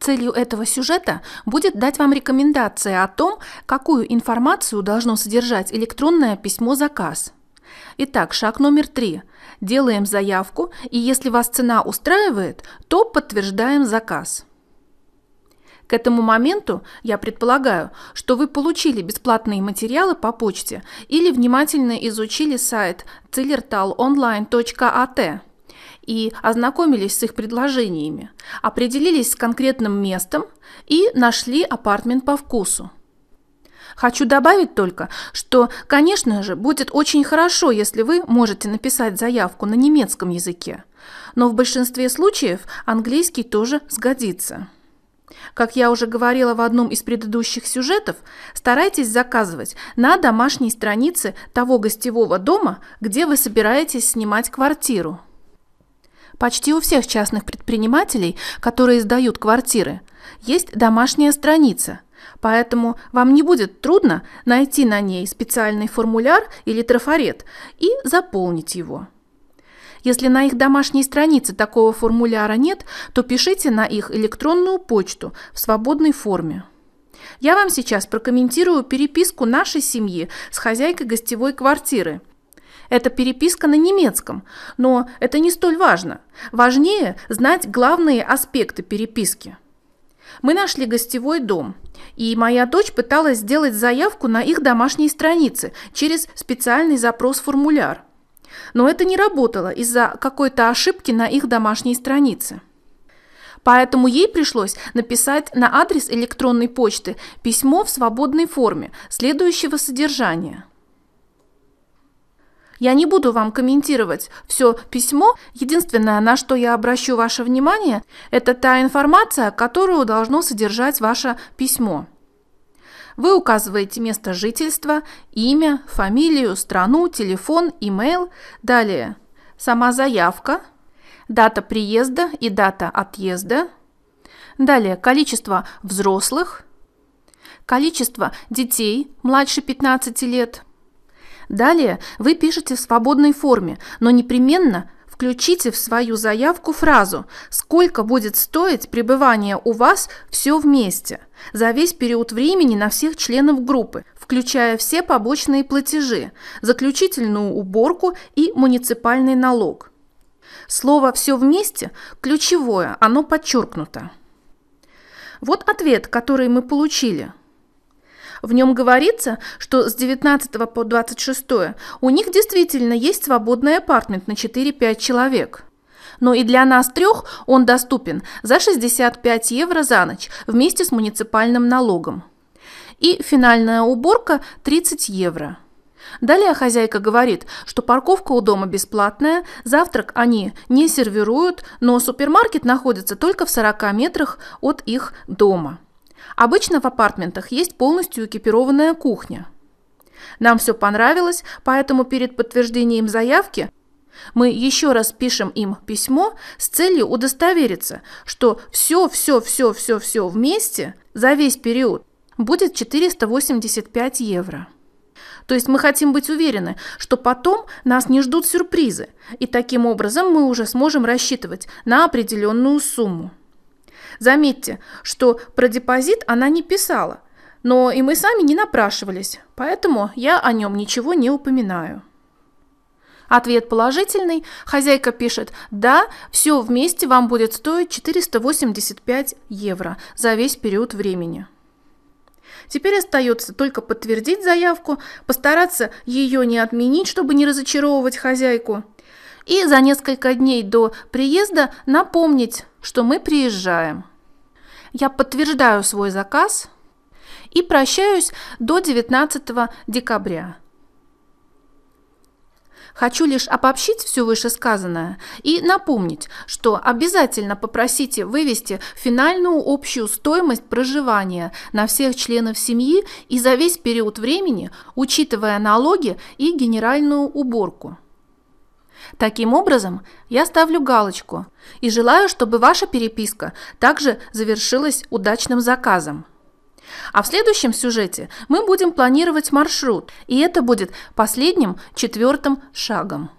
Целью этого сюжета будет дать вам рекомендации о том, какую информацию должно содержать электронное письмо-заказ. Итак, шаг номер три. Делаем заявку, и если вас цена устраивает, то подтверждаем заказ. К этому моменту, я предполагаю, что вы получили бесплатные материалы по почте или внимательно изучили сайт целлерталонline.at и ознакомились с их предложениями, определились с конкретным местом и нашли апартмент по вкусу. Хочу добавить только, что, конечно же, будет очень хорошо, если вы можете написать заявку на немецком языке, но в большинстве случаев английский тоже сгодится. Как я уже говорила в одном из предыдущих сюжетов, старайтесь заказывать на домашней странице того гостевого дома, где вы собираетесь снимать квартиру – Почти у всех частных предпринимателей, которые сдают квартиры, есть домашняя страница, поэтому вам не будет трудно найти на ней специальный формуляр или трафарет и заполнить его. Если на их домашней странице такого формуляра нет, то пишите на их электронную почту в свободной форме. Я вам сейчас прокомментирую переписку нашей семьи с хозяйкой гостевой квартиры – это переписка на немецком, но это не столь важно. Важнее знать главные аспекты переписки. Мы нашли гостевой дом, и моя дочь пыталась сделать заявку на их домашней странице через специальный запрос-формуляр. Но это не работало из-за какой-то ошибки на их домашней странице. Поэтому ей пришлось написать на адрес электронной почты письмо в свободной форме следующего содержания – я не буду вам комментировать все письмо. Единственное, на что я обращу ваше внимание, это та информация, которую должно содержать ваше письмо. Вы указываете место жительства, имя, фамилию, страну, телефон, имейл. Далее сама заявка, дата приезда и дата отъезда. Далее количество взрослых, количество детей младше 15 лет – Далее вы пишете в свободной форме, но непременно включите в свою заявку фразу «Сколько будет стоить пребывание у вас все вместе?» за весь период времени на всех членов группы, включая все побочные платежи, заключительную уборку и муниципальный налог. Слово «все вместе» ключевое, оно подчеркнуто. Вот ответ, который мы получили – в нем говорится, что с 19 по 26 у них действительно есть свободный апартмент на 4-5 человек. Но и для нас трех он доступен за 65 евро за ночь вместе с муниципальным налогом. И финальная уборка 30 евро. Далее хозяйка говорит, что парковка у дома бесплатная, завтрак они не сервируют, но супермаркет находится только в 40 метрах от их дома. Обычно в апартментах есть полностью экипированная кухня. Нам все понравилось, поэтому перед подтверждением заявки мы еще раз пишем им письмо с целью удостовериться, что все-все-все-все-все вместе за весь период будет 485 евро. То есть мы хотим быть уверены, что потом нас не ждут сюрпризы, и таким образом мы уже сможем рассчитывать на определенную сумму. Заметьте, что про депозит она не писала, но и мы сами не напрашивались, поэтому я о нем ничего не упоминаю. Ответ положительный. Хозяйка пишет, да, все вместе вам будет стоить 485 евро за весь период времени. Теперь остается только подтвердить заявку, постараться ее не отменить, чтобы не разочаровывать хозяйку – и за несколько дней до приезда напомнить, что мы приезжаем. Я подтверждаю свой заказ и прощаюсь до 19 декабря. Хочу лишь обобщить все вышесказанное и напомнить, что обязательно попросите вывести финальную общую стоимость проживания на всех членов семьи и за весь период времени, учитывая налоги и генеральную уборку. Таким образом, я ставлю галочку и желаю, чтобы ваша переписка также завершилась удачным заказом. А в следующем сюжете мы будем планировать маршрут, и это будет последним четвертым шагом.